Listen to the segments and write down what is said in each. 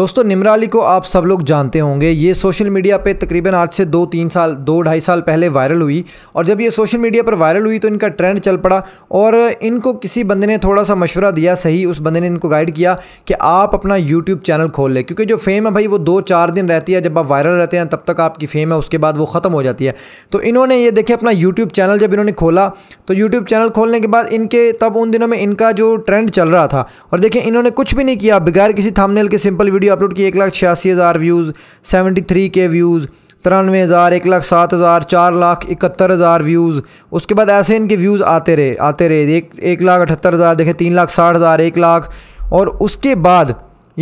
दोस्तों निमरा अली को आप सब लोग जानते होंगे ये सोशल मीडिया पे तकरीबन आज से दो तीन साल दो ढाई साल पहले वायरल हुई और जब ये सोशल मीडिया पर वायरल हुई तो इनका ट्रेंड चल पड़ा और इनको किसी बंदे ने थोड़ा सा मशवरा दिया सही उस बंदे ने इनको गाइड किया कि आप अपना यूट्यूब चैनल खोल लें क्योंकि जो फेम है भाई वो दो चार दिन रहती है जब आप वायरल रहते हैं तब तक आपकी फेम है उसके बाद वो ख़त्म हो जाती है तो इन्होंने ये देखे अपना यूट्यूब चैनल जब इन्होंने खोला तो यूट्यूब चैनल खोलने के बाद इनके तब उन दिनों में इनका जो ट्रेंड चल रहा था और देखें इन्होंने कुछ भी नहीं किया बगैर किसी थामनेल के सिंपल वीडियो वीडियो अपलोड की एक लाख छियासी हज़ार व्यूज़ सेवेंटी थ्री के व्यूज़ तिरानवे हज़ार एक लाख सात हज़ार चार लाख इकहत्तर हज़ार व्यूज़ उसके बाद ऐसे इनके व्यूज़ आते रहे आते रहे एक एक लाख अठहत्तर हज़ार देखें तीन लाख साठ हज़ार एक लाख और उसके बाद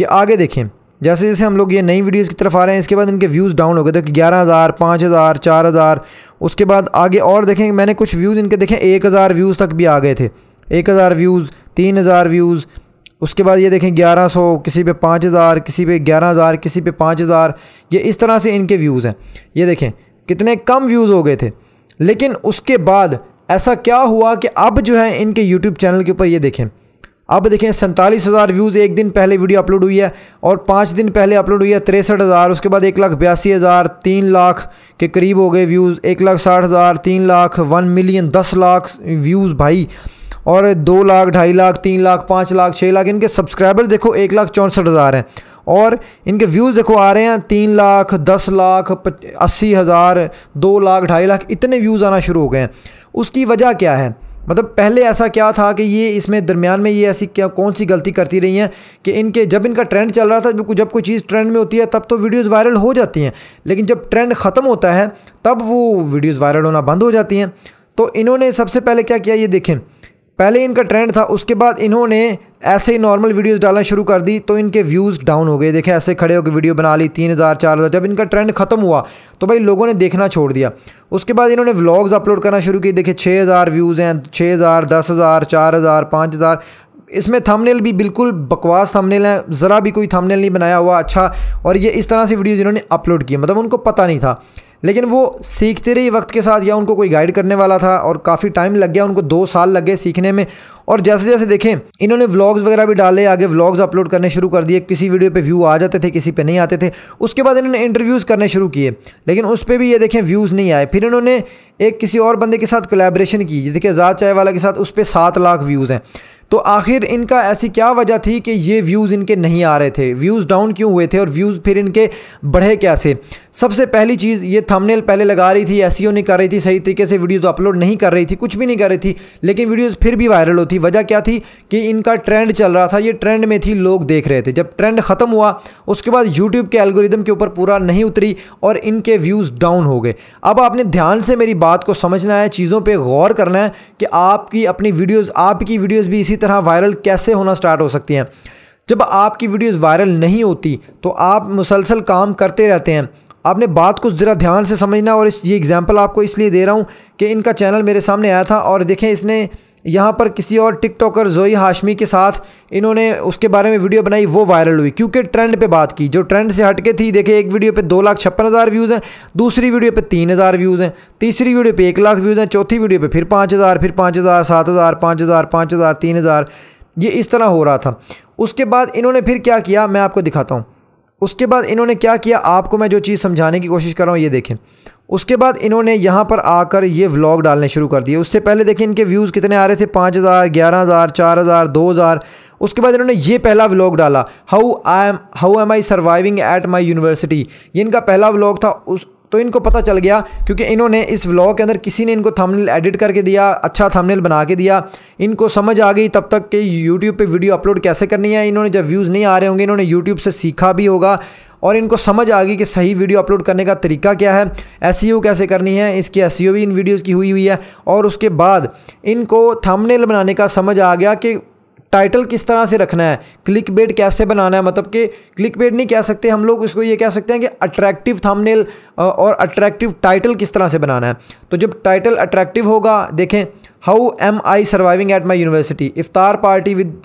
ये आगे देखें जैसे जैसे हम लोग ये नई वीडियोज़ की तरफ आ रहे हैं इसके बाद इनके व्यूज़ डाउन हो गए देखिए ग्यारह हज़ार पाँच हज़ार चार हज़ार उसके बाद आगे और देखें मैंने कुछ व्यूज़ इनके देखें एक हज़ार व्यूज़ तक भी आ गए थे एक हज़ार व्यूज़ तीन हज़ार व्यूज़ उसके बाद ये देखें 1100 किसी पे 5000 किसी पे 11000 किसी पे 5000 ये इस तरह से इनके व्यूज़ हैं ये देखें कितने कम व्यूज़ हो गए थे लेकिन उसके बाद ऐसा क्या हुआ कि अब जो है इनके यूट्यूब चैनल के ऊपर ये देखें अब देखें सैंतालीस हज़ार व्यूज़ एक दिन पहले वीडियो अपलोड हुई है और पाँच दिन पहले अपलोड हुई है तिरसठ हज़ार उसके बाद एक लाख बयासी हज़ार तीन लाख के करीब हो गए व्यूज़ एक लाख साठ हज़ार तीन लाख वन मिलियन दस लाख व्यूज़ भाई और दो लाख ढाई लाख तीन लाख पाँच लाख छः लाख इनके सब्सक्राइबर देखो एक लाख चौंसठ हज़ार हैं और इनके व्यूज़ देखो आ रहे हैं तीन लाख दस लाख अस्सी हज़ार दो लाख ढाई लाख इतने व्यूज़ आना शुरू हो गए हैं उसकी वजह क्या है मतलब पहले ऐसा क्या था कि ये इसमें दरमियान में ये ऐसी क्या कौन सी गलती करती रही हैं कि इनके जब इनका ट्रेंड चल रहा था जब जब कोई चीज़ ट्रेंड में होती है तब तो वीडियोज़ वायरल हो जाती हैं लेकिन जब ट्रेंड ख़त्म होता है तब वो वीडियोज़ वायरल होना बंद हो जाती हैं तो इन्होंने सबसे पहले क्या किया ये देखें पहले इनका ट्रेंड था उसके बाद इन्होंने ऐसे ही नॉर्मल वीडियोस डालना शुरू कर दी तो इनके व्यूज़ डाउन हो गए देखें ऐसे खड़े होकर वीडियो बना ली तीन हज़ार चार हज़ार जब इनका ट्रेंड ख़त्म हुआ तो भाई लोगों ने देखना छोड़ दिया उसके बाद इन्होंने व्लॉग्स अपलोड करना शुरू किए देखे छः हज़ार व्यूज़ हैं छः हज़ार दस हज़ार चार हज़ार पाँच हज़ार इसमें थंबनेल भी बिल्कुल बकवास थंबनेल है ज़रा भी कोई थंबनेल नहीं बनाया हुआ अच्छा और ये इस तरह से वीडियोज़ इन्होंने अपलोड किए मतलब उनको पता नहीं था लेकिन वो सीखते रहे वक्त के साथ या उनको कोई गाइड करने वाला था और काफ़ी टाइम लग गया उनको दो साल लग गए सीखने में और जैसे जैसे देखें इन्होंने व्लॉग्स वगैरह भी डाले आगे व्लॉग्स अपलोड करने शुरू कर दिए किसी वीडियो पे व्यू आ जाते थे किसी पे नहीं आते थे उसके बाद इन्होंने इंटरव्यूज़ करने शुरू किए लेकिन उस पर भी ये देखें व्यूज़ नहीं आए फिर इन्होंने एक किसी और बंदे के साथ कोलेब्रेशन की देखिए आज़ाद चाय वाला के साथ उस पर सात लाख व्यूज़ हैं तो आखिर इनका ऐसी क्या वजह थी कि ये व्यूज़ इनके नहीं आ रहे थे व्यूज़ डाउन क्यों हुए थे और व्यूज़ फिर इनके बढ़े कैसे सबसे पहली चीज़ ये थंबनेल पहले लगा रही थी ऐसी e नहीं कर रही थी सही तरीके से वीडियो तो अपलोड नहीं कर रही थी कुछ भी नहीं कर रही थी लेकिन वीडियोस फिर भी वायरल होती वजह क्या थी कि इनका ट्रेंड चल रहा था ये ट्रेंड में थी लोग देख रहे थे जब ट्रेंड ख़त्म हुआ उसके बाद यूट्यूब के एलगोरिदम के ऊपर पूरा नहीं उतरी और इनके व्यूज़ डाउन हो गए अब आपने ध्यान से मेरी बात को समझना है चीज़ों पर गौर करना है कि आपकी अपनी वीडियोज़ आपकी वीडियोज़ भी इसी तरह वायरल कैसे होना स्टार्ट हो सकती हैं जब आपकी वीडियोस वायरल नहीं होती तो आप मुसलसल काम करते रहते हैं आपने बात को ज़रा ध्यान से समझना और इस ये एग्ज़ाम्पल आपको इसलिए दे रहा हूँ कि इनका चैनल मेरे सामने आया था और देखें इसने यहाँ पर किसी और टिकटॉकर जोई हाशमी के साथ इन्होंने उसके बारे में वीडियो बनाई वो वायरल हुई क्योंकि ट्रेंड पे बात की जो ट्रेंड से हटके थी देखे एक वीडियो पे दो लाख छप्पन हज़ार व्यूज़ हैं दूसरी वीडियो पे तीन हज़ार व्यूज़ हैं तीसरी वीडियो पे एक लाख व्यूज़ हैं चौथी वीडियो पर फिर पाँच हज़ार फिर पाँच हज़ार सात हज़ार पाँच हज़ार पाँच हज़ार तीन हज़ार ये इस तरह हो रहा था उसके बाद इन्होंने फिर क्या किया मैं आपको दिखाता हूँ उसके बाद इन्होंने क्या किया आपको मैं जो चीज़ समझाने की कोशिश कर रहा हूँ ये देखें उसके बाद इन्होंने यहाँ पर आकर ये व्लॉग डालने शुरू कर दिए उससे पहले देखिए इनके व्यूज़ कितने आ रहे थे पाँच हज़ार ग्यारह हज़ार चार हज़ार दो हज़ार उसके बाद इन्होंने ये पहला व्लॉग डाला how I am how am I surviving at my university ये इनका पहला व्लॉग था उस तो इनको पता चल गया क्योंकि इन्होंने इस व्लॉग के अंदर किसी ने इनको थंबनेल एडिट करके दिया अच्छा थंबनेल बना के दिया इनको समझ आ गई तब तक कि यूट्यूब पे वीडियो अपलोड कैसे करनी है इन्होंने जब व्यूज़ नहीं आ रहे होंगे इन्होंने यूट्यूब से सीखा भी होगा और इनको समझ आ गई कि सही वीडियो अपलोड करने का तरीका क्या है एस e कैसे करनी है इसकी एस e भी इन वीडियोज़ की हुई हुई है और उसके बाद इनको थमनेल बनाने का समझ आ गया कि टाइटल किस तरह से रखना है क्लिक बेट कैसे बनाना है मतलब कि क्लिक बेट नहीं कह सकते हम लोग इसको ये कह सकते हैं कि अट्रैक्टिव थंबनेल और अट्रैक्टिव टाइटल किस तरह से बनाना है तो जब टाइटल अट्रैक्टिव होगा देखें how am I surviving at my university इफ्तार party with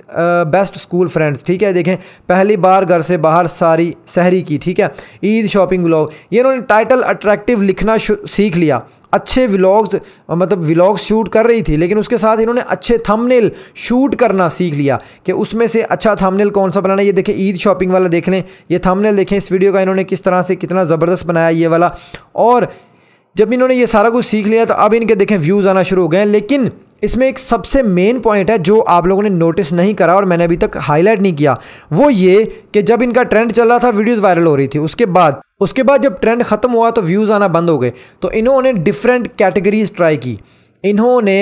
best school friends ठीक है देखें पहली बार घर से बाहर सारी सहरी की ठीक है ईद शॉपिंग व्लॉग ये इन्होंने टाइटल अट्रैक्टिव लिखना सीख लिया अच्छे व्लॉग्स मतलब व्लॉग्स शूट कर रही थी लेकिन उसके साथ इन्होंने अच्छे थंबनेल शूट करना सीख लिया कि उसमें से अच्छा थंबनेल कौन सा बनाना ये देखें ईद शॉपिंग वाला देख लें ये थंबनेल देखें इस वीडियो का इन्होंने किस तरह से कितना ज़बरदस्त बनाया ये वाला और जब इन्होंने ये सारा कुछ सीख लिया तो अब इनके देखें व्यूज़ आना शुरू हो गए हैं लेकिन इसमें एक सबसे मेन पॉइंट है जो आप लोगों ने नोटिस नहीं करा और मैंने अभी तक हाईलाइट नहीं किया वो ये कि जब इनका ट्रेंड चल रहा था वीडियोस वायरल हो रही थी उसके बाद उसके बाद जब ट्रेंड ख़त्म हुआ तो व्यूज़ आना बंद हो गए तो इन्होंने डिफरेंट कैटेगरीज ट्राई की इन्होंने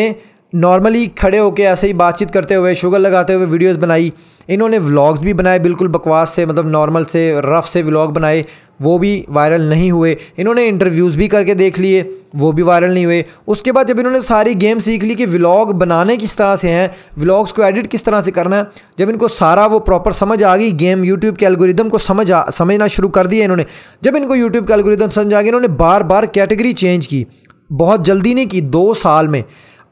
नॉर्मली खड़े होकर ऐसे ही बातचीत करते हुए शुगर लगाते हुए वीडियोज़ बनाई इन्होंने व्लॉग्स भी बनाए बिल्कुल बकवास से मतलब नॉर्मल से रफ़ से व्लॉग बनाए वो भी वायरल नहीं हुए इन्होंने इंटरव्यूज़ भी करके देख लिए वो भी वायरल नहीं हुए उसके बाद जब इन्होंने सारी गेम सीख ली कि व्लॉग बनाने किस तरह से हैं व्लॉग्स को एडिट किस तरह से करना है जब इनको सारा वो प्रॉपर समझ आ गई गेम यूट्यूब के एल्गोरिदम को समझ आ समझना शुरू कर दिया इन्होंने जब इनको यूट्यूब के एल्गोरिदम समझ आ गया इन्होंने बार बार कैटेगरी चेंज की बहुत जल्दी नहीं की दो साल में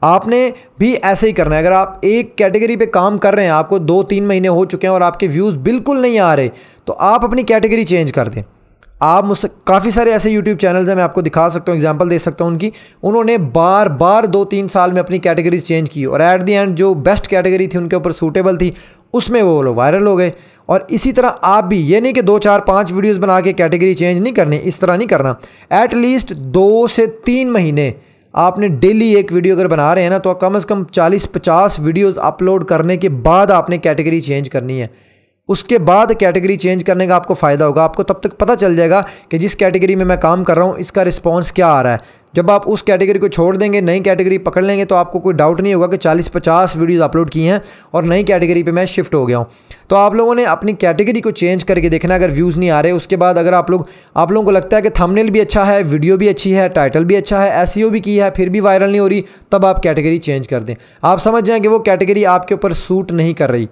आपने भी ऐसे ही करना है अगर आप एक कैटेगरी पे काम कर रहे हैं आपको दो तीन महीने हो चुके हैं और आपके व्यूज़ बिल्कुल नहीं आ रहे तो आप अपनी कैटेगरी चेंज कर दें आप मुझसे काफ़ी सारे ऐसे यूट्यूब चैनल्स हैं मैं आपको दिखा सकता हूँ एग्जाम्पल दे सकता हूँ उनकी उन्होंने बार बार दो तीन साल में अपनी कैटेगरीज चेंज की और एट दी एंड जो बेस्ट कैटेगरी थी उनके ऊपर सूटेबल थी उसमें वो लोग वायरल हो गए और इसी तरह आप भी ये नहीं कि दो चार पाँच वीडियोज़ बना के कैटेगरी चेंज नहीं करनी इस तरह नहीं करना एटलीस्ट दो से तीन महीने आपने डेली एक वीडियो अगर बना रहे हैं ना तो कम अज़ कम चालीस पचास वीडियोज़ अपलोड करने के बाद आपने कैटेगरी चेंज करनी है उसके बाद कैटेगरी चेंज करने का आपको फ़ायदा होगा आपको तब तक पता चल जाएगा कि जिस कैटेगरी में मैं काम कर रहा हूँ इसका रिस्पॉन्स क्या आ रहा है जब आप उस कैटेगरी को छोड़ देंगे नई कैटेगरी पकड़ लेंगे तो आपको कोई डाउट नहीं होगा कि 40-50 वीडियोस अपलोड की हैं और नई कैटेगरी पे मैं शिफ्ट हो गया हूँ तो आप लोगों ने अपनी कैटेगरी को चेंज करके देखना अगर व्यूज़ नहीं आ रहे उसके बाद अगर आप लोग आप लोगों को लगता है कि थमनेल भी अच्छा है वीडियो भी अच्छी है टाइटल भी अच्छा है एस e भी की है फिर भी वायरल नहीं हो रही तब आप कैटेगरी चेंज कर दें आप समझ जाएँ कि वो कैटेगरी आपके ऊपर सूट नहीं कर रही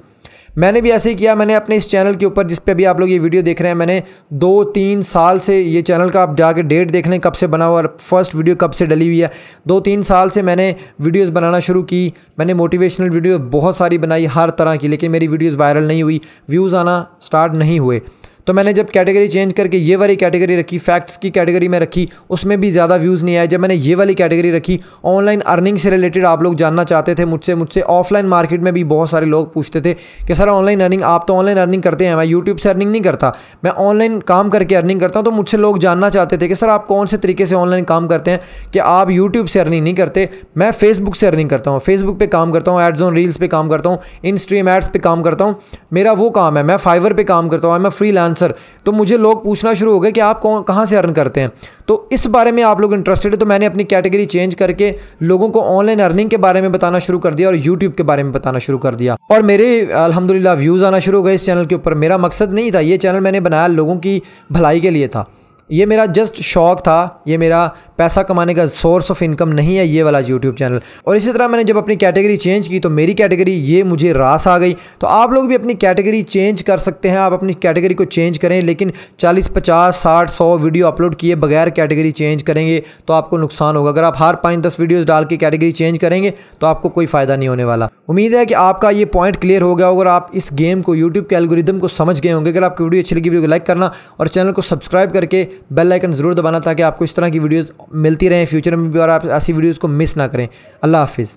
मैंने भी ऐसे ही किया मैंने अपने इस चैनल के ऊपर जिस पे भी आप लोग ये वीडियो देख रहे हैं मैंने दो तीन साल से ये चैनल का आप जाके डेट देख लें कब से बना हुआ और फर्स्ट वीडियो कब से डली हुई है दो तीन साल से मैंने वीडियोज़ बनाना शुरू की मैंने मोटिवेशनल वीडियो बहुत सारी बनाई हर तरह की लेकिन मेरी वीडियोज़ वायरल नहीं हुई व्यूज़ आना स्टार्ट नहीं हुए तो मैंने जब कैटेगरी चेंज करके ये वाली कैटेगरी रखी फैक्ट्स की कैटेगरी में रखी उसमें भी ज़्यादा व्यूज़ नहीं आए जब मैंने ये वाली कैटेगरी रखी ऑनलाइन अर्निंग से रिलेटेड आप लोग जानना चाहते थे मुझसे मुझसे ऑफलाइन मार्केट में भी बहुत सारे लोग पूछते थे कि सर ऑनलाइन अर्निंग आप तो ऑनलाइन अर्निंग करते हैं मैं यूट्यूब से अर्निंग नहीं करता मैं ऑनलाइन काम करके अर्निंग करता हूँ तो मुझसे लोग जानना चाहते थे कि सर आप कौन से तरीके से ऑनलाइन काम करते हैं कि आप यूट्यूब से अर्निंग नहीं करते मैं फेसबुक से अर्निंग करता हूँ फेसबुक पर काम करता हूँ एड्स ऑन रील्स पर काम करता हूँ इन स्ट्रीम एड्स पर काम करता हूँ मेरा वो काम है मैं फाइवर पर काम करता हूँ मैं फ्री आंसर तो मुझे लोग पूछना शुरू हो गए कि आप कौन कहाँ से अर्न करते हैं तो इस बारे में आप लोग इंटरेस्टेड है तो मैंने अपनी कैटेगरी चेंज करके लोगों को ऑनलाइन अर्निंग के बारे में बताना शुरू कर दिया और यूट्यूब के बारे में बताना शुरू कर दिया और मेरे अलहमदिल्ला व्यूज़ आना शुरू हो गए इस चैनल के ऊपर मेरा मकसद नहीं था ये चैनल मैंने बनाया लोगों की भलाई के लिए था ये मेरा जस्ट शौक था ये मेरा पैसा कमाने का सोर्स ऑफ इनकम नहीं है ये वाला यूट्यूब चैनल और इसी तरह मैंने जब अपनी कैटेगरी चेंज की तो मेरी कैटेगरी ये मुझे रास आ गई तो आप लोग भी अपनी कैटेगरी चेंज कर सकते हैं आप अपनी कैटेगरी को चेंज करें लेकिन चालीस पचास साठ सौ वीडियो अपलोड किए बगैर कैटेगरी चेंज करेंगे तो आपको नुकसान होगा अगर आप हर पाँच दस वीडियोज़ डाल के कैटेगरी चेंज करेंगे तो आपको कोई फ़ायदा नहीं होने वाला उम्मीद है कि आपका ये पॉइंट क्लियर हो गया होगा आप इस गेम को यूट्यूब के एलगोरिदम को समझ गए होंगे अगर आपकी वीडियो अच्छी लगी वीडियो को लाइक करना और चैनल को सब्सक्राइब करके बेल आइकन ज़रूर दबाना ताकि आपको इस तरह की वीडियोज़ मिलती रहें फ्यूचर में भी और आप ऐसी वीडियोज़ को मिस ना करें अल्लाह हाफिज़